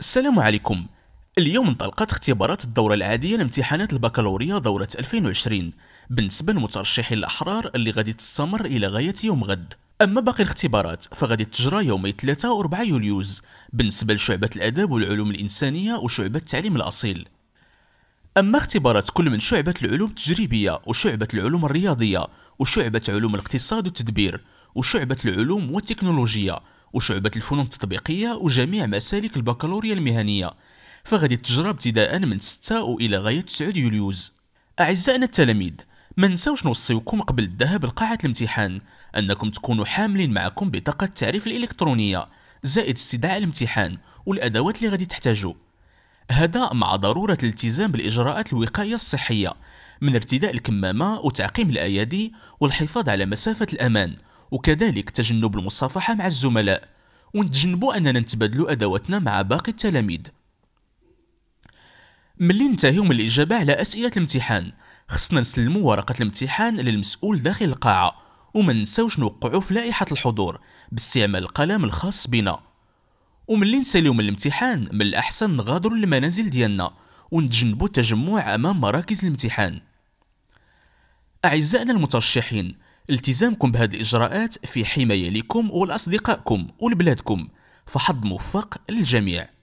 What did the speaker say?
السلام عليكم اليوم انطلقت اختبارات الدورة العادية لامتحانات البكالوريا دورة 2020 بالنسبة للمترشحين الأحرار اللي غادي تستمر إلى غاية يوم غد أما باقي الاختبارات فغادي تجرى يومي 3 و 4 يوليوز بالنسبة لشعبة الأداب والعلوم الإنسانية وشعبة التعليم الأصيل أما اختبارات كل من شعبة العلوم التجريبية وشعبة العلوم الرياضية وشعبة علوم الاقتصاد والتدبير وشعبة العلوم والتكنولوجيا وشعبة الفنون التطبيقية وجميع مسالك البكالوريا المهنية فغادي تجرى ابتداء من 6 إلى غاية 9 يوليوز أعزائنا التلاميذ ما نساوش نوصيكم قبل الذهاب لقاعة الامتحان أنكم تكونوا حاملين معكم بطاقة التعريف الإلكترونية زائد استدعاء الامتحان والأدوات اللي غادي تحتاجوا هذا مع ضرورة الالتزام بالإجراءات الوقائية الصحية من ارتداء الكمامة وتعقيم الأيادي والحفاظ على مسافة الأمان وكذلك تجنب المصافحة مع الزملاء ونتجنبوا أننا نتبادلوا أدواتنا مع باقي التلاميذ ملي ننتهيو من الإجابة على أسئلة الامتحان خصنا نسلمو ورقة الامتحان للمسؤول داخل القاعة وما ننساوش نوقعو في لائحة الحضور باستعمال القلم الخاص بنا وملي نساليو من الامتحان من الأحسن نغادرو المنازل ديالنا ونتجنبو التجمع أمام مراكز الامتحان أعزائنا المترشحين التزامكم بهذه الإجراءات في حماية لكم ولأصدقائكم ولبلادكم فحظ موفق للجميع